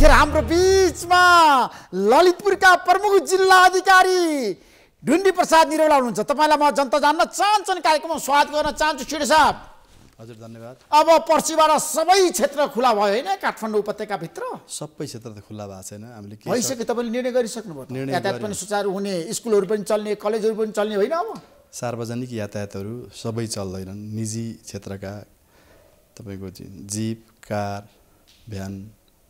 यतिखेर हाम्रो बिचमा ललितपुरका प्रमुख जिल्ला अधिकारी ढुन्डी प्रसाद निरौला हुनुहुन्छ तपाईँलाई म जनता जान्न चाहन्छन् कार्यक्रममा स्वागत गर्न चाहन्छु छिटो साहब हजुर धन्यवाद अब पर्सिबाट सबै क्षेत्र खुला भयो होइन काठमाडौँ उपत्यकाभित्र सबै क्षेत्र त खुला भएको छैन हामीले भइसक्यो तपाईँले निर्णय गरिसक्नुभयो यातायात पनि सुचारू हुने स्कुलहरू पनि चल्ने कलेजहरू पनि चल्ने होइन अब सार्वजनिक यातायातहरू सबै चल्दैनन् निजी क्षेत्रका तपाईँको जिप कार भ्यान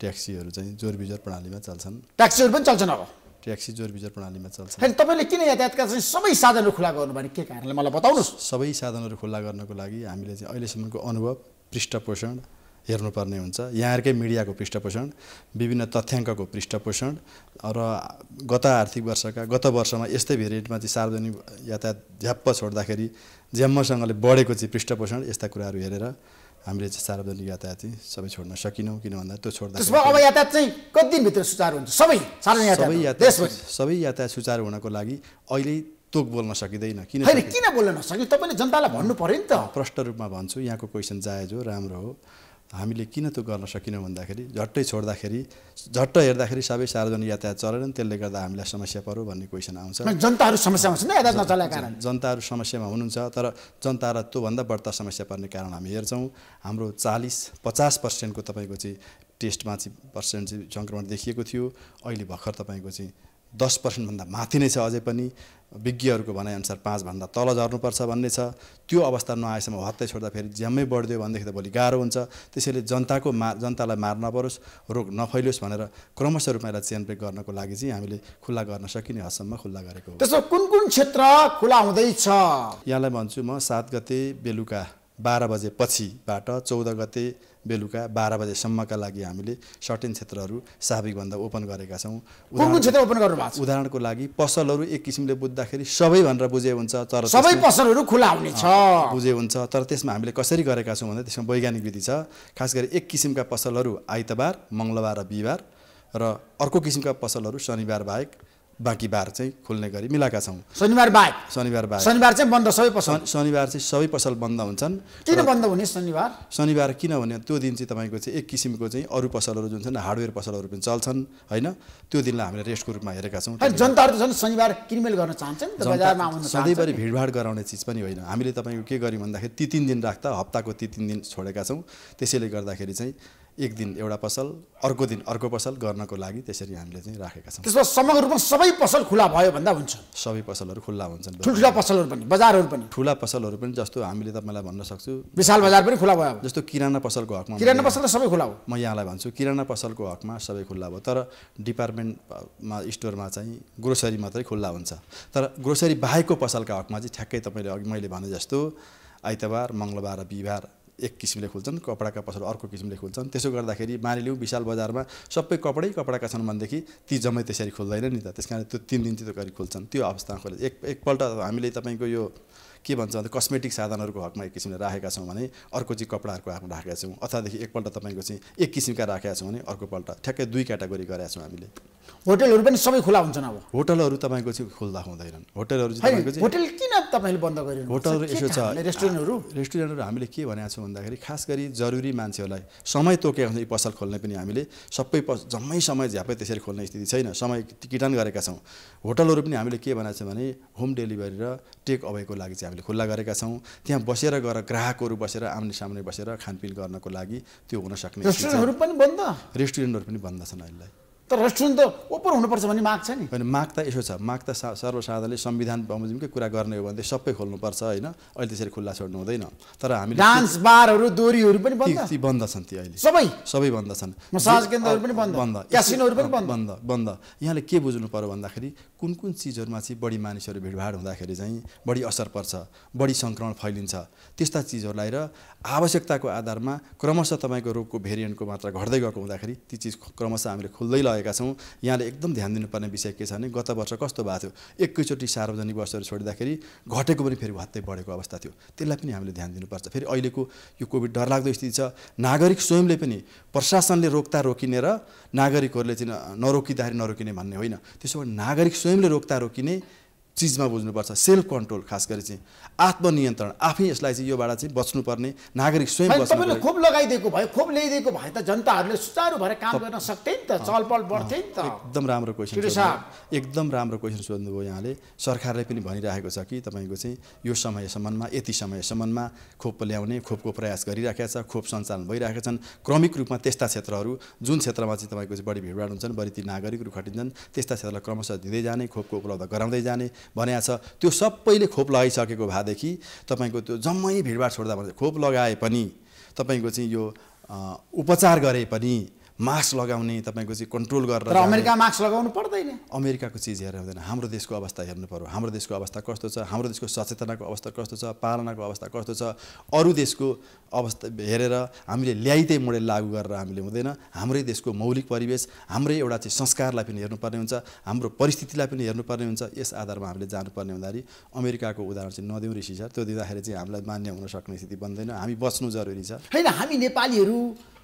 ट्याक्सीहरू चाहिँ जोर बिजोर प्रणालीमा चल्छन् ट्याक्सीहरू पनि चल्छन् अब ट्याक्सी जोर बिजोर प्रणालीमा चल्छ तपाईँले किन यातायातका चाहिँ सबै साधनहरू खुला गर्नु भने के कारणले मलाई बताउनुहोस् सबै साधनहरू खुल्ला गर्नको लागि हामीले चाहिँ अहिलेसम्मको अनुभव पृष्ठपोषण हेर्नुपर्ने हुन्छ यहाँहरूकै मिडियाको पृष्ठपोषण विभिन्न तथ्याङ्कको पृष्ठपोषण र गत आर्थिक वर्षका गत वर्षमा यस्तै भेरिएन्टमा चाहिँ सार्वजनिक यातायात झ्याप्प छोड्दाखेरि ज्याम्मसँगले बढेको चाहिँ पृष्ठपोषण यस्ता कुराहरू हेरेर हामीले चाहिँ सार्वजनिक यातायात सबै छोड्न सकेनौँ किन भन्दा त्यो छोड्दा अब यातायात चाहिँ कति दिनभित्र सुचारू हुन्छ सबै सबै यातायात सबै यातायात सुचारू हुनको लागि अहिले तोक बोल्न सकिँदैन किन किन बोल्न नसकिन्छ तपाईँले जनतालाई भन्नु पऱ्यो नि त प्रष्ट रूपमा भन्छु यहाँको क्वेसन जायज हो राम्रो हो हामीले किन त्यो गर्न सकेनौँ भन्दाखेरि झट्टै छोड्दाखेरि झट्ट हेर्दाखेरि सबै सार्वजनिक यातायात चलेनन् त्यसले गर्दा हामीलाई समस्या पऱ्यो भन्ने क्वेसन आउँछ जनताहरू समस्यामा कारण जनताहरू समस्यामा हुनुहुन्छ तर जनता र त्योभन्दा बढ्ता समस्या पर्ने कारण हामी हेर्छौँ हाम्रो चालिस पचास पर्सेन्टको तपाईँको चाहिँ टेस्टमा चाहिँ पर्सेन्ट चाहिँ सङ्क्रमण देखिएको थियो अहिले भर्खर तपाईँको चाहिँ दस पर्सेन्टभन्दा माथि नै छ अझै पनि विज्ञहरूको भनाइअनुसार पाँचभन्दा तल झर्नुपर्छ भन्ने छ त्यो अवस्था नआएसम्म हत्तै छोड्दा फेरि ज्यामै बढिदियो भनेदेखि त भोलि गाह्रो हुन्छ त्यसैले जनताको मा जनतालाई मार नपरोस् रोग नफैलियोस् भनेर क्रमशः रूपमा यसलाई ब्रेक गर्नको लागि चाहिँ हामीले खुल्ला गर्न सकिने हदसम्म खुल्ला गरेको त्यसो कुन कुन क्षेत्र खुल्ला हुँदैछ यहाँलाई भन्छु म सात गते बेलुका बाह्र बजेपछिबाट चौध गते बेलुका बाह्र बजेसम्मका लागि हामीले सर्टेन क्षेत्रहरू साबिकभन्दा ओपन गरेका छौँ ओपन गर्नु भएको उदाहरणको लागि पसलहरू एक किसिमले बुझ्दाखेरि सबै भनेर बुझे हुन्छ तर सबै पसलहरू खुला हुने छ बुझे हुन्छ तर त्यसमा हामीले कसरी गरेका छौँ भन्दा त्यसमा वैज्ञानिक विधि छ खास गरी एक किसिमका पसलहरू आइतबार मङ्गलबार र बिहिबार र अर्को किसिमका पसलहरू शनिबार बाहेक बाँकी बार चाहिँ खोल्ने गरी मिलाएका छौँ शनिबार बाहेक शनिबार बाहेक शनिबार चाहिँ बन्द सबै पसल शनिबार चाहिँ सबै पसल बन्द हुन्छन् किन बन्द हुने शनिबार शनिबार किनभने त्यो दिन चाहिँ तपाईँको चाहिँ एक किसिमको चाहिँ अरू पसलहरू जुन छन् हार्डवेयर पसलहरू पनि चल्छन् होइन त्यो दिनलाई हामीले रेस्टको रूपमा हेरेका छौँ जनताहरू झन् शनिबार किनमेल गर्न चाहन्छन् सधैँभरि भिडभाड गराउने चिज पनि होइन हामीले तपाईँको के गर्यौँ भन्दाखेरि ती तिन दिन राख्दा हप्ताको ती तिन दिन छोडेका छौँ त्यसैले गर्दाखेरि चाहिँ एक दिन एउटा पसल अर्को दिन अर्को पसल गर्नको लागि त्यसरी हामीले चाहिँ राखेका छौँ त्यसमा समग्र रूपमा सबै पसल खुला भयो भन्दा हुन्छ सबै पसलहरू खुल्ला हुन्छन् ठुल्ठुला पसलहरू पनि बजारहरू पनि ठुला पसलहरू पनि जस्तो हामीले तपाईँलाई भन्न सक्छु विशाल बजार पनि खुला भयो जस्तो किराना पसलको हकमा किराना पसल त सबै खुला हो म यहाँलाई भन्छु किराना पसलको हकमा सबै खुल्ला भयो तर डिपार्टमेन्टमा स्टोरमा चाहिँ ग्रोसरी मात्रै खुल्ला हुन्छ तर ग्रोसरी बाहेकको पसलका हकमा चाहिँ ठ्याक्कै तपाईँले अघि मैले भने जस्तो आइतबार मङ्गलबार र बिहिबार एक किसिमले खुल्छन् कपडाका पसल अर्को किसिमले खुल्छन् त्यसो गर्दाखेरि मानिलिउँ विशाल बजारमा सबै कपडै कपडाका छन् भनेदेखि ती जम्मै त्यसरी खुल्दैन नि त त्यस कारण त्यो तिन दिन चाहिँ त्यो गरी खुल्छन् त्यो अवस्थामा खोले एक एकपल्ट हामीले तपाईँको यो के भन्छ भने कस्मेटिक साधनहरूको हकमा एक किसिमले राखेका छौँ भने अर्को चाहिँ कपडाहरूको हकमा राखेका छौँ अथवादेखि एकपल्ट तपाईँको चाहिँ एक किसिमका राखेका छौँ भने अर्कोपल्ट ठ्याक्कै दुई क्याटागोरी गरेका छौँ हामीले होटलहरू पनि सबै खुला हुन्छन् अब होटलहरू तपाईँको चाहिँ खुल्दा हुँदैनन् होटलहरू होटल किन तपाईँले बन्द गरेर होटलहरू यसो छ रेस्टुरेन्टहरू रेस्टुरेन्टहरू हामीले के भनेको छौँ भन्दाखेरि खास गरी जरुरी मान्छेहरूलाई समय तोकेका हुन्छ पसल खोल्ने पनि हामीले सबै पस जम्मै समय झ्यापै त्यसरी खोल्ने स्थिति छैन समय किटान गरेका छौँ होटलहरू पनि हामीले के भनेको छौँ भने होम डेलिभरी र टेक अवेको लागि चाहिँ हामीले खुल्ला गरेका छौँ त्यहाँ बसेर गएर ग्राहकहरू बसेर आम्ने सामने बसेर खानपिन गर्नको लागि त्यो हुन सक्ने रेस्टुरेन्टहरू पनि बन्द रेस्टुरेन्टहरू पनि बन्द छन् अहिले तर रेस्टुरेन्ट त ओपन हुनुपर्छ भन्ने माग छ नि होइन माग त यसो छ माग त सर्वसाधारणले संविधान बमोजिमकै कुरा गर्ने हो भने सबै खोल्नुपर्छ होइन अहिले त्यसरी खुल्ला छोड्नु हुँदैन तर हामी डान्स बारहरू दोरीहरू पनि बन्द बन्द छन् ती अहिले सबै सबै बन्द छन् मसाज केन्द्रहरू पनि बन्द बन्द क्यासिनोहरू पनि बन्द बन्द बन्द यहाँले के बुझ्नु पर्यो भन्दाखेरि कुन कुन चिजहरूमा चाहिँ बढी मानिसहरू भिडभाड हुँदाखेरि चाहिँ बढी असर पर्छ बढी सङ्क्रमण फैलिन्छ त्यस्ता चिजहरूलाई र आवश्यकताको आधारमा क्रमशः तपाईँको रोगको भेरिएन्टको मात्रा घट्दै गएको हुँदाखेरि ती चिज क्रमशः हामीले खुल्दै लगाएको पाएका छौँ यहाँले एकदम ध्यान दिनुपर्ने विषय के छ भने गत वर्ष कस्तो भएको थियो एकैचोटि सार्वजनिक बसहरू छोडिँदाखेरि घटेको पनि फेरि भत्तै बढेको अवस्था थियो त्यसलाई पनि हामीले ध्यान दिनुपर्छ फेरि अहिलेको यो कोभिड डरलाग्दो स्थिति छ नागरिक स्वयंले पनि प्रशासनले रोक्दा रोकिने र नागरिकहरूले चाहिँ नरोकिँदाखेरि नरोकिने भन्ने होइन त्यसो भए नागरिक स्वयंले रोक्दा रोकिने चिजमा बुझ्नुपर्छ सेल्फ कन्ट्रोल खास गरी चाहिँ आत्मनियन्त्रण आफै यसलाई चाहिँ योबाट चाहिँ बच्नुपर्ने नागरिक स्वयं तपाईँले खोप लगाइदिएको भए खोप ल्याइदिएको भए त जनताहरूले सुचारू भएर काम गर्न सक्थे नि त चलपल बढ्थे नि त एकदम राम्रो क्वेसन एकदम राम्रो क्वेसन सोध्नुभयो यहाँले सरकारले पनि भनिरहेको छ कि तपाईँको चाहिँ यो समयसम्ममा यति समयसम्ममा खोप ल्याउने खोपको प्रयास गरिराखेका छ खोप सञ्चालन भइरहेका छन् क्रमिक रूपमा त्यस्ता क्षेत्रहरू जुन क्षेत्रमा चाहिँ तपाईँको चाहिँ बढी भिडभाड हुन्छन् बढी ती नागरिकहरू खटिन्छन् त्यस्ता क्षेत्रलाई क्रमशः दिँदै जाने खोपको उपलब्ध गराउँदै जाने भनेको छ त्यो सबैले खोप लगाइसकेको भएदेखि तपाईँको त्यो जम्मै भिडभाड छोड्दा भने खोप लगाए पनि तपाईँको चाहिँ यो उपचार गरे पनि मास्क लगाउने तपाईँको चाहिँ कन्ट्रोल गरेर अमेरिका मास्क लगाउनु पर्दैन अमेरिकाको चिज हेरेर हुँदैन हाम्रो देशको अवस्था हेर्नु पऱ्यो हाम्रो देशको अवस्था कस्तो छ हाम्रो देशको सचेतनाको अवस्था कस्तो छ पालनाको अवस्था कस्तो छ अरू देशको अवस्था हेरेर हामीले ल्याइ मोडेल लागू गरेर हामीले हुँदैन हाम्रै देशको मौलिक परिवेश हाम्रै एउटा चाहिँ संस्कारलाई पनि हेर्नुपर्ने हुन्छ हाम्रो परिस्थितिलाई पनि हेर्नुपर्ने हुन्छ यस आधारमा हामीले जानुपर्ने हुँदाखेरि अमेरिकाको उदाहरण चाहिँ नदिउँ ऋषि सर त्यो दिँदाखेरि चाहिँ हामीलाई मान्य हुन सक्ने स्थिति बन्दैन हामी बस्नु जरुरी छ होइन हामी नेपालीहरू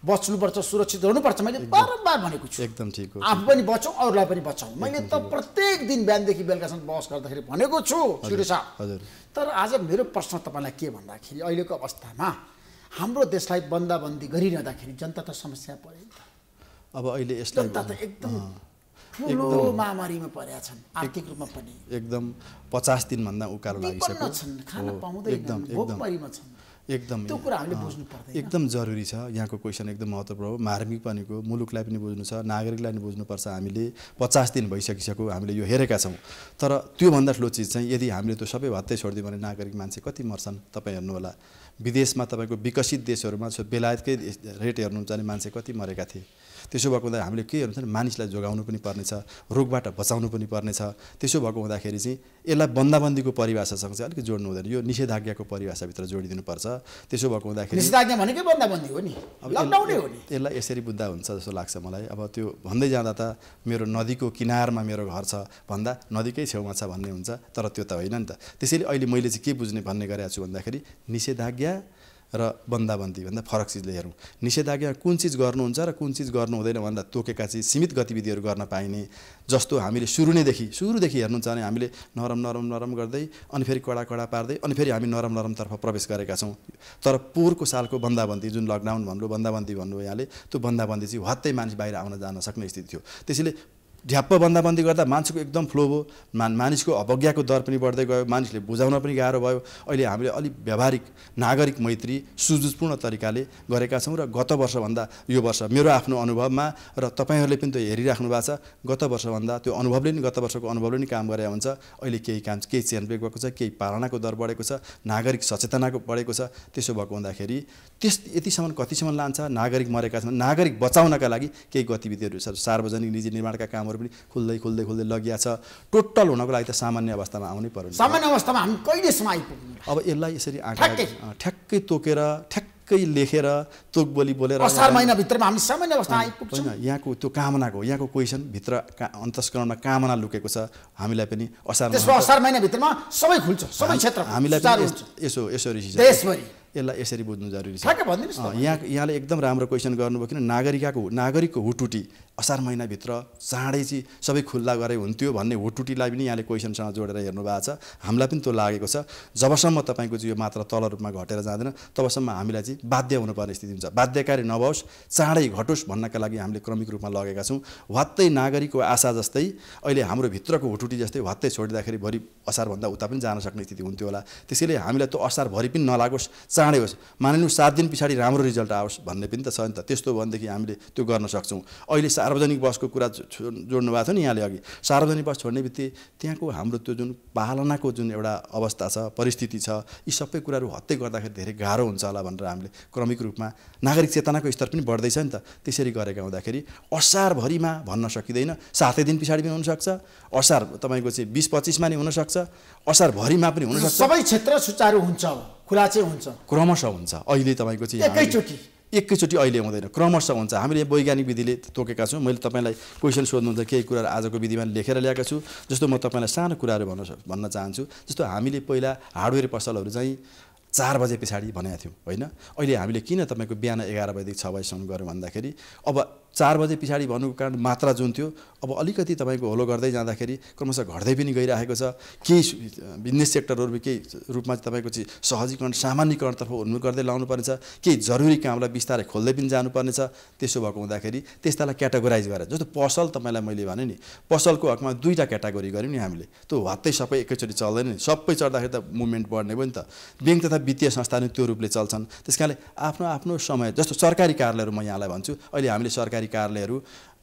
बच्नुपर्छ सुरक्षित रहनुपर्छ मैले बारम्बार भनेको छु एकदम ठिक हो आफू पनि बचौँ अरूलाई पनि बचाउँ मैले त प्रत्येक दिन बिहानदेखि बेलुकासम्म बहस गर्दाखेरि भनेको छु साहब हजुर तर आज मेरो प्रश्न तपाईँलाई के भन्दाखेरि अहिलेको अवस्थामा हाम्रो देशलाई बन्दाबन्दी गरिरहँदाखेरि जनता त समस्या पऱ्यो नि त अब अहिले यसलाई जनता त एकदम महामारीमा परेका छन् आर्थिक रूपमा पनि एकदम पचास दिनभन्दा उकालो लागिसक्यो एकदम एकदम छन् एकदम त्यो कुरा हामीले बुझ्नु पर्दैन एकदम जरुरी छ यहाँको क्वेसन एकदम महत्त्वपूर्ण हो मार्मिक हो मुलुकलाई पनि बुझ्नु छ नागरिकलाई पनि बुझ्नुपर्छ हामीले पचास दिन भइसकिसक्यो हामीले यो हेरेका छौँ तर त्योभन्दा ठुलो चिज चाहिँ यदि हामीले त्यो सबै भत्तै छोडिदियो भने नागरिक मान्छे कति मर्छन् तपाईँ हेर्नुहोला विदेशमा तपाईँको विकसित देशहरूमा बेलायतकै रेट हेर्नुहुन्छ भने मान्छे कति मरेका थिए त्यसो भएको हुँदा हामीले के हुन्छ मानिसलाई जोगाउनु पनि पर्नेछ रोगबाट बचाउनु पनि पर्नेछ त्यसो भएको हुँदाखेरि चाहिँ यसलाई बन्दाबन्दीको परिभाषासँग चाहिँ अलिकति जोड्नु हुँदैन यो निषेधाज्ञाको परिभाषाभित्र जोडिदिनुपर्छ त्यसो भएको हुँदाखेरि निषेधाज्ञा भनेकै बन्दाबन्दी हो नि हो नि यसलाई यसरी बुझ्दा हुन्छ जस्तो लाग्छ मलाई अब त्यो भन्दै जाँदा त मेरो नदीको किनारमा मेरो घर छ भन्दा नदीकै छेउमा छ भन्ने हुन्छ तर त्यो त होइन नि त त्यसैले अहिले मैले चाहिँ के बुझ्ने भन्ने गरेको छु भन्दाखेरि निषेधाज्ञा र भन्दा फरक चिजले हेरौँ निषेधाज्ञा कुन चिज गर्नुहुन्छ र कुन चिज गर्नु हुँदैन भन्दा तोकेका चाहिँ सीमित गतिविधिहरू गर्न पाइने जस्तो हामीले सुरु नैदेखि सुरुदेखि हेर्नुहुन्छ भने हामीले नरम नरम नरम गर्दै अनि फेरि कडा कडा पार्दै अनि फेरि हामी नरम नरमतर्फ प्रवेश गरेका छौँ तर पोहोरको सालको बन्दाबन्दी जुन लकडाउन भन्नु बन्दाबन्दी भन्नु यहाँले त्यो बन्दाबन्दी चाहिँ हत्तै मानिस बाहिर आउन जान सक्ने स्थिति थियो त्यसैले ढ्याप्प बन्दाबन्दी गर्दा मान्छेको एकदम फ्लो भयो मान मानिसको अवज्ञाको दर पनि बढ्दै गयो मानिसले बुझाउन पनि गाह्रो भयो अहिले हामीले अलिक व्यावहारिक नागरिक मैत्री सुजुजपूर्ण तरिकाले गरेका छौँ र गत वर्षभन्दा यो वर्ष मेरो आफ्नो अनुभवमा र तपाईँहरूले पनि त्यो हेरिराख्नु भएको छ गत वर्षभन्दा त्यो अनुभवले नि गत वर्षको अनुभवले नि काम गरे हुन्छ अहिले केही काम केही चेन्ज भएको छ केही पालनाको दर बढेको छ नागरिक सचेतनाको बढेको छ त्यसो भएको हुँदाखेरि त्यस यतिसम्म कतिसम्म लान्छ नागरिक मरेका छन् नागरिक बचाउनका लागि केही गतिविधिहरू छ सार्वजनिक निजी निर्माणका कामहरू पनि खुल्दै खुल्दै खुल्दै लगिया छ टोटल हुनको लागि त सामान्य अवस्थामा आउनै पर्यो सामान्य अवस्थामा हामी कहिलेसम्म आइपुग्नु अब यसलाई यसरी आँटा ठ्याक्कै तोकेर ठ्याक्कै लेखेर तोक बोली बोलेर महिनाभित्रमा हामी सामान्य अवस्था होइन यहाँको त्यो कामनाको यहाँको क्वेसनभित्र का अन्तस्करणमा कामना लुकेको छ हामीलाई पनि असार असार महिनाभित्रमा सबै खुल्छ सबै क्षेत्र हामीलाई यसो यसरी यसलाई यसरी बुझ्नु जरुरी छ यहाँ यहाँले एकदम राम्रो क्वेसन गर्नुभयो किन नागरिकको नागरिकको हुटुटी असार महिनाभित्र चाँडै चाहिँ सबै खुल्ला गरे हुन्थ्यो भन्ने होटुटीलाई पनि यहाँले क्वेसनसँग जोडेर हेर्नु भएको छ हामीलाई पनि त्यो लागेको छ जबसम्म तपाईँको चाहिँ यो मात्रा तल रूपमा घटेर जाँदैन तबसम्म हामीलाई चाहिँ बाध्य हुनुपर्ने स्थिति हुन्छ बाध्यकारी नभओस् चाँडै घटोस् भन्नका लागि हामीले क्रमिक रूपमा लगेका छौँ वात्तै नागरिकको आशा जस्तै अहिले हाम्रो भित्रको हुटुटी जस्तै वात्तै छोडिँदाखेरि भरि असारभन्दा उता पनि जान सक्ने स्थिति हुन्थ्यो होला त्यसैले हामीलाई त्यो असारभरि पनि नलागोस् चाँडै होस् मानिनु सात दिन पछाडि राम्रो रिजल्ट आओस् भन्ने पनि त छ नि त त्यस्तो भनेदेखि हामीले त्यो गर्न सक्छौँ अहिले सार्वजनिक बसको कुरा जोड्नु भएको थियो नि यहाँले अघि सार्वजनिक बस छोड्ने बित्तिकै त्यहाँको हाम्रो त्यो जुन पालनाको जुन एउटा अवस्था छ परिस्थिति छ यी सबै कुराहरू हत्तै गर्दाखेरि धेरै गाह्रो हुन्छ होला भनेर हामीले क्रमिक रूपमा नागरिक चेतनाको स्तर पनि बढ्दैछ नि त त्यसरी गरेका हुँदाखेरि असारभरिमा भन्न सकिँदैन सातै दिन पछाडि पनि हुनसक्छ असार तपाईँको चाहिँ बिस पच्चिसमा नि हुनसक्छ असारभरिमा पनि हुनसक्छ सबै क्षेत्र सुचारू हुन्छ खुला चाहिँ हुन्छ क्रमशः हुन्छ अहिले तपाईँको चाहिँ एकैचोटि एकैचोटि अहिले हुँदैन क्रमशः हुन्छ हामीले वैज्ञानिक विधिले तोकेका छौँ मैले तपाईँलाई क्वेसन सोध्नुहुन्छ केही कुराहरू आजको विधिमा लेखेर ल्याएको छु जस्तो म तपाईँलाई सानो कुराहरू भन्न भन्न चाहन्छु जस्तो हामीले पहिला हार्डवेयर पसलहरू चाहिँ चार बजे पछाडि भनेका थियौँ होइन अहिले हामीले किन तपाईँको बिहान एघार बजेदेखि छ बजीसम्म गऱ्यौँ भन्दाखेरि अब चार बजे पछाडि भन्नुको कारण मात्रा जुन थियो अब अलिकति तपाईँको होलो गर्दै जाँदाखेरि क्रमशः घट्दै पनि गइरहेको छ केही बिजनेस सेक्टरहरू केही रूपमा तपाईँको चाहिँ सहजीकरण सामान्यकरणतर्फ हुनु गर्दै लाउनु पर्नेछ केही जरुरी कामलाई बिस्तारै खोल्दै पनि जानुपर्नेछ त्यसो भएको हुँदाखेरि त्यस्तालाई क्याटागोराइज गरेर जस्तो पसल तपाईँलाई मैले भने नि पसलको हकमा दुईवटा क्याटागोरी गऱ्यौँ नि हामीले त्यो हत्तै सबै एकैचोटि चल्दैन नि सबै चढ्दाखेरि त मुभमेन्ट बढ्ने भयो नि त ब्याङ्क तथा वित्तीय संस्था नै त्यो रूपले चल्छन् त्यस आफ्नो आफ्नो समय जस्तो सरकारी कार्यालयहरू म यहाँलाई भन्छु अहिले हामीले सरकारी सरकारी कार्यालयहरू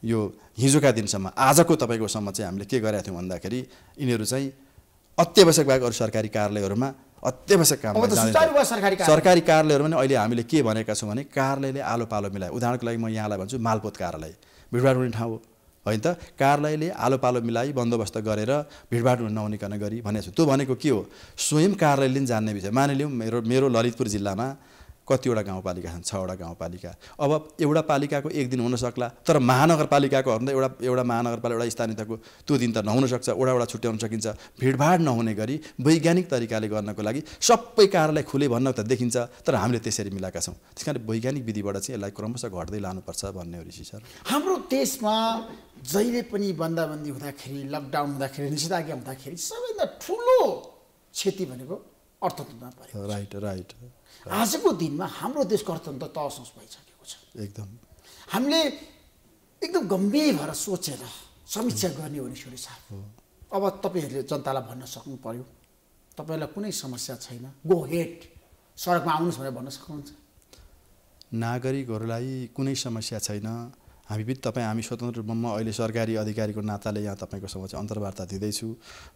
यो हिजोका दिनसम्म आजको तपाईँकोसम्म चाहिँ हामीले के गरेका थियौँ भन्दाखेरि यिनीहरू चाहिँ अत्यावश्यक बाहेक अरू सरकारी कार्यालयहरूमा अत्यावश्यक काम सरकारी कार्यालयहरूमा पनि अहिले हामीले के भनेका छौँ भने कार्यालयले आलो पालो मिलायो उदाहरणको लागि म यहाँलाई भन्छु मालपोत कार्यालय भिडभाड हुने ठाउँ हो होइन त कार्यालयले आलो पालो मिलाइ बन्दोबस्त गरेर भिडभाड नहुनेकन गरी भनेको छु त्यो भनेको के हो स्वयं कार्यालयले जान्ने विषय मानिलिउँ मेरो मेरो ललितपुर जिल्लामा कतिवटा गाउँपालिका छन् छवटा गाउँपालिका अब एउटा पालिकाको एक दिन हुनसक्ला तर महानगरपालिकाकोहरू त एउटा एउटा महानगरपालिका एउटा स्थानीय तहको त्यो दिन त नहुनसक्छ एउटा छुट्याउन सकिन्छ भिडभाड नहुने गरी वैज्ञानिक तरिकाले गर्नको लागि सबै कारलाई खुले भन्न त देखिन्छ तर हामीले त्यसरी मिलाएका छौँ त्यस कारण वैज्ञानिक विधिबाट चाहिँ यसलाई क्रमशः घट्दै लानुपर्छ भन्ने हो ऋषि सर हाम्रो देशमा जहिले पनि बन्दाबन्दी हुँदाखेरि लकडाउन हुँदाखेरि निषेधाज्ञा हुँदाखेरि सबैभन्दा ठुलो क्षति भनेको अर्थतन्त्रमा पऱ्यो राइट राइट आजको दिनमा हाम्रो देशको अर्थतन्त्र तहसोस भइसकेको छ एकदम हामीले एकदम गम्भीर भएर सोचेर समीक्षा गर्ने हो भने सुरु अब तपाईँहरूले जनतालाई भन्न सक्नु पर्यो तपाईँलाई कुनै समस्या छैन गो हेड सडकमा आउनुहोस् भनेर भन्न सक्नुहुन्छ नागरिकहरूलाई कुनै समस्या छैन हामी पनि तपाईँ हामी स्वतन्त्र रूपमा म अहिले सरकारी अधिकारीको नाताले यहाँ तपाईँको समक्ष अन्तर्वार्ता दिँदैछु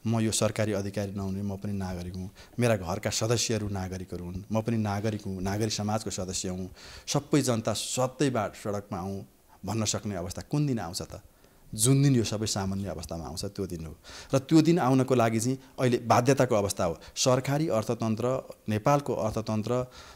म यो सरकारी अधिकारी नहुने म पनि नागरिक हुँ मेरा घरका सदस्यहरू नागरिकहरू हुन् म पनि नागरिक हुँ नागरिक समाजको सदस्य हुँ सबै जनता सधैँबाट सडकमा आउँ भन्न सक्ने अवस्था कुन दिन आउँछ त जुन दिन यो सबै सामान्य अवस्थामा आउँछ त्यो दिन हो र त्यो दिन आउनको लागि चाहिँ अहिले बाध्यताको अवस्था हो सरकारी अर्थतन्त्र नेपालको अर्थतन्त्र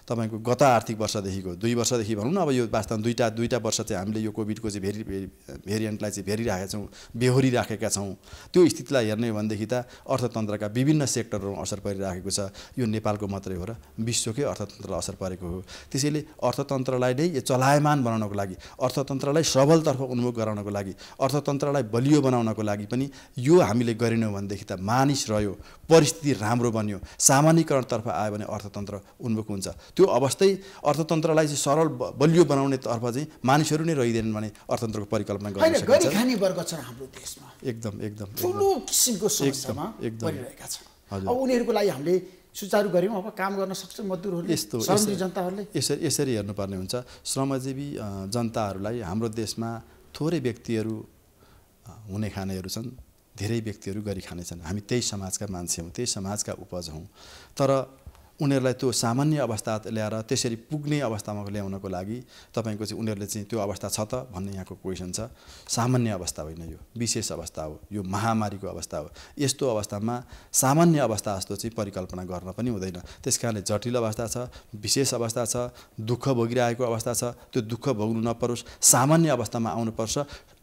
तपाईँको गत आर्थिक वर्षदेखिको दुई वर्षदेखि भनौँ न अब यो वास्तवमा दुईवटा दुईवटा वर्ष चाहिँ हामीले यो कोभिडको चाहिँ भेरि भेरिएन्टलाई चाहिँ भेरिराखेका छौँ बेहोरिराखेका छौँ त्यो स्थितिलाई हेर्ने हो भनेदेखि त अर्थतन्त्रका विभिन्न सेक्टरहरूमा असर परिरहेको छ यो नेपालको मात्रै हो र विश्वकै अर्थतन्त्रलाई असर परेको हो त्यसैले अर्थतन्त्रलाई नै चलायमान बनाउनको लागि अर्थतन्त्रलाई सबलतर्फ उन्मुख गराउनको लागि अर्थ अर्थतन्त्रलाई बलियो बनाउनको लागि पनि यो हामीले गरेनौँ भनेदेखि त मानिस रह्यो परिस्थिति राम्रो बन्यो सामान्यकरणतर्फ आयो भने अर्थतन्त्र उन्मुख हुन्छ त्यो अवस्थै अर्थतन्त्रलाई चाहिँ सरल बलियो बनाउने तर्फ चाहिँ मानिसहरू नै रहिँदैनन् भने अर्थतन्त्रको परिकल्पना गर्न सकिन्छ एकदम एकदम ठुलो किसिमको समस्यामा उनीहरूको लागि हामीले सुचारु गऱ्यौँ अब काम गर्न सक्छौँ मजदुरहरूले यस्तो जनताहरूले यसरी यसरी हेर्नुपर्ने हुन्छ श्रमजीवी जनताहरूलाई हाम्रो देशमा थोरै व्यक्तिहरू हुने खानेहरू छन् धेरै व्यक्तिहरू गरी खानेछन् हामी त्यही समाजका मान्छे हौँ त्यही समाजका उपज हौँ तर उनीहरूलाई त्यो सामान्य अवस्था ल्याएर त्यसरी पुग्ने अवस्थामा ल्याउनको लागि तपाईँको चाहिँ उनीहरूले चाहिँ त्यो अवस्था छ त भन्ने यहाँको क्वेसन छ सामान्य अवस्था होइन यो विशेष अवस्था हो यो महामारीको अवस्था हो यस्तो अवस्थामा सामान्य अवस्था जस्तो चाहिँ परिकल्पना गर्न पनि हुँदैन त्यस कारणले जटिल अवस्था छ विशेष अवस्था छ दुःख भोगिरहेको अवस्था छ त्यो दुःख भोग्नु नपरोस् सामान्य अवस्थामा आउनुपर्छ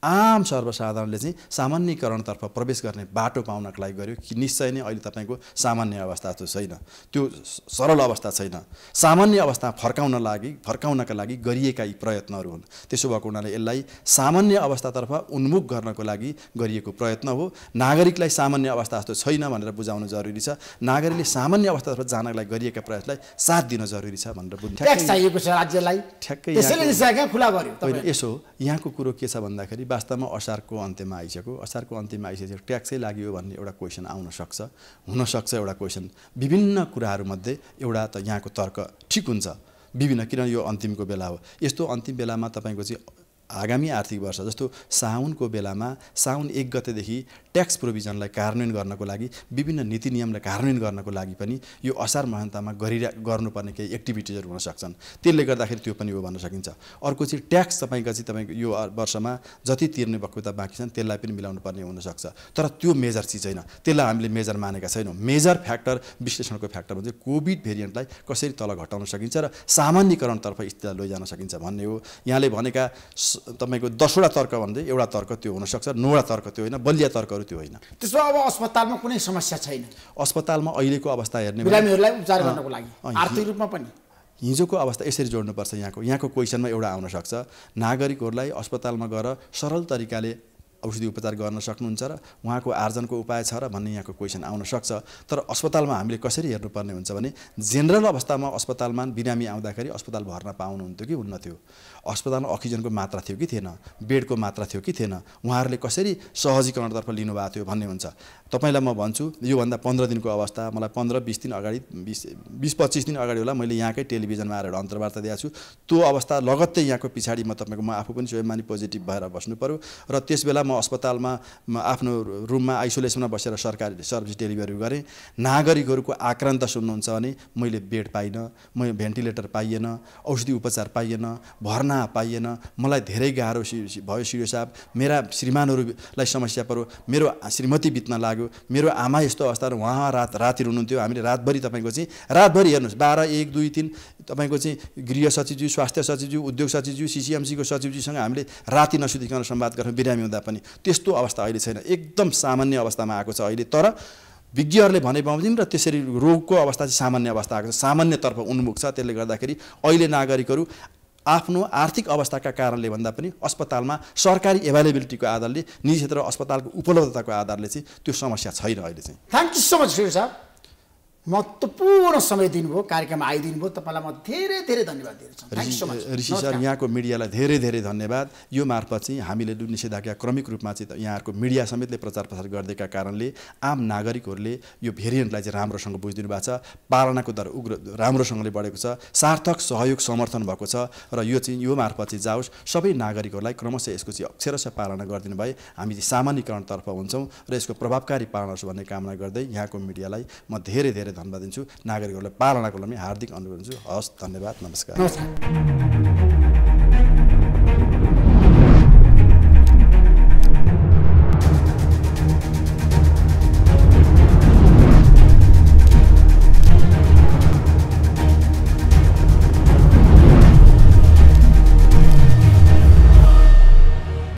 आम सर्वसाधारणले चाहिँ सामान्यकरणतर्फ प्रवेश गर्ने बाटो पाउनको लागि गर्यो कि निश्चय नै अहिले तपाईँको सामान्य अवस्था त छैन त्यो सरल अवस्था छैन सामान्य अवस्था फर्काउन लागि फर्काउनका लागि गरिएका यी प्रयत्नहरू हुन् त्यसो भएको हुनाले यसलाई सामान्य अवस्थातर्फ उन्मुख गर्नको लागि गरिएको प्रयत्न हो नागरिकलाई सामान्य अवस्था जस्तो छैन भनेर बुझाउनु जरुरी छ नागरिकले सामान्य अवस्थातर्फ जानको लागि गरिएका प्रयासलाई साथ दिन जरुरी छ भनेर बुझ्नु ठ्याक्कै यसो यहाँको कुरो के छ भन्दाखेरि वास्तवमा असारको अन्त्यमा आइसक्यो असारको अन्त्यमा आइसकेपछि ट्याक्सै लाग्यो भन्ने एउटा क्वेसन आउन सक्छ हुनसक्छ एउटा क्वेसन विभिन्न कुराहरूमध्ये एउटा त यहाँको तर्क ठिक हुन्छ विभिन्न किनभने यो अन्तिमको बेला हो यस्तो अन्तिम बेलामा तपाईँको चाहिँ आगामी आर्थिक वर्ष जस्तो साउनको बेलामा साउन एक गतेदेखि ट्याक्स प्रोभिजनलाई कार्यान्वयन गर्नको लागि विभिन्न नीति नियमलाई कार्यान्वयन गर्नको लागि पनि यो असार महान्तामा गरिरह गर्नुपर्ने केही एक्टिभिटिजहरू सक्छन् त्यसले गर्दाखेरि त्यो पनि हो भन्न सकिन्छ अर्को चाहिँ ट्याक्स तपाईँको चाहिँ तपाईँको यो वर्षमा जति तिर्ने बक्कुता बाँकी छन् त्यसलाई पनि मिलाउनु पर्ने हुनसक्छ तर त्यो मेजर चिज छैन त्यसलाई हामीले मेजर मानेका छैनौँ मेजर फ्याक्टर विश्लेषणको फ्याक्टर भन्छ कोभिड भेरिएन्टलाई कसरी तल घटाउन सकिन्छ र सामान्यकरणतर्फ स्थिति लैजान सकिन्छ भन्ने हो यहाँले भनेका तपाईँको दसवटा तर्क भन्दै एउटा तर्क त्यो हुनसक्छ नौवटा तर्क त्यो होइन बलिया तर्कहरू त्यो होइन त्यसमा अब अस्पतालमा कुनै समस्या छैन अस्पतालमा अहिलेको अवस्था हेर्ने बिरामीहरूलाई उपचार गर्नको लागि आर्थिक रूपमा पनि हिजोको अवस्था यसरी जोड्नुपर्छ यहाँको यहाँको क्वेसनमा एउटा आउन सक्छ नागरिकहरूलाई अस्पतालमा गएर सरल तरिकाले औषधि उपचार गर्न सक्नुहुन्छ र उहाँको आर्जनको उपाय छ र भन्ने यहाँको क्वेसन आउन सक्छ तर अस्पतालमा हामीले कसरी हेर्नुपर्ने हुन्छ भने जेनरल अवस्थामा अस्पतालमा बिरामी आउँदाखेरि अस्पताल भर्न पाउनुहुन्थ्यो कि हुन्न थियो अस्पतालमा अक्सिजनको मात्रा थियो कि थिएन बेडको मात्रा थियो कि थिएन उहाँहरूले कसरी सहजीकरणतर्फ लिनुभएको थियो भन्ने हुन्छ तपाईँलाई म भन्छु योभन्दा पन्ध्र दिनको अवस्था मलाई पन्ध्र बिस दिन अगाडि बिस बिस पच्चिस दिन अगाडि होला मैले यहाँकै टेलिभिजनमा आएर एउटा अन्तर्वार्ता दिएको छु त्यो अवस्था लगत्तै यहाँको पछाडि म तपाईँको म आफू पनि स्वयंमानी पोजिटिभ भएर बस्नु पऱ्यो र त्यसबेला म अस्पतालमा आफ्नो रुममा आइसोलेसनमा बसेर सरकारी सर्भिस डेलिभरी गरेँ नागरिकहरूको आक्रान्त सुन्नुहुन्छ भने मैले बेड पाइनँ म भेन्टिलेटर पाइएन औषधि उपचार पाइएन भर्ना पाइएन मलाई धेरै गाह्रो भयो सिडियो साहब मेरा श्रीमानहरूलाई समस्या पऱ्यो मेरो श्रीमती बित्न लाग्यो मेरो आमा यस्तो अवस्था उहाँ रात राति हुनुहुन्थ्यो हामीले रातभरि तपाईँको चाहिँ रातभरि हेर्नुहोस् बाह्र एक दुई तिन तपाईँको चाहिँ गृह सचिवज्यू स्वास्थ्य सचिवज्यू उद्योग सचिवज्यू सिसिएमसीको सचिवजीसँग हामीले राति नसुतिकन संवाद गर्छौँ बिरामी हुँदा पनि पनि त्यस्तो अवस्था अहिले छैन एकदम सामान्य अवस्थामा आएको छ अहिले तर विज्ञहरूले भने पाउँदैन र त्यसरी रोगको अवस्था चाहिँ सामान्य अवस्था आएको छ सामान्यतर्फ उन्मुख छ त्यसले गर्दाखेरि अहिले नागरिकहरू आफ्नो आर्थिक अवस्थाका कारणले भन्दा पनि अस्पतालमा सरकारी एभाइलेबिलिटीको आधारले निजी क्षेत्र अस्पतालको उपलब्धताको आधारले चाहिँ त्यो समस्या छैन अहिले चाहिँ थ्याङ्क यू सो मच साहब महत्त्वपूर्ण समय दिनुभयो कार्यक्रममा आइदिनु भयो तपाईँलाई म धेरै धेरै धन्यवाद दिन्छु ऋषि सर यहाँको मिडियालाई धेरै धेरै धन्यवाद यो मार्फत चाहिँ हामीले जुन निषेधाज्ञा क्रमिक रूपमा चाहिँ यहाँहरूको मिडिया समेतले प्रचार प्रसार गरिदिएका कारणले आम नागरिकहरूले यो भेरिएन्टलाई चाहिँ राम्रोसँग बुझिदिनु भएको छ पालनाको दर उग्र राम्रोसँगले बढेको छ सार्थक सहयोग समर्थन भएको छ र यो चाहिँ यो मार्फत चाहिँ जाओस् सबै नागरिकहरूलाई क्रमशः यसको चाहिँ अक्षरशः पालना गरिदिनु भए हामी चाहिँ सामान्यकरणतर्फ हुन्छौँ र यसको प्रभावकारी पालना होस् भन्ने कामना गर्दै यहाँको मिडियालाई म धेरै धेरै धन्यवाद दिन्छु नागरिकहरूलाई पालनाको लागि हार्दिक अनुरोध गर्छु हस् धन्यवाद नमस्कार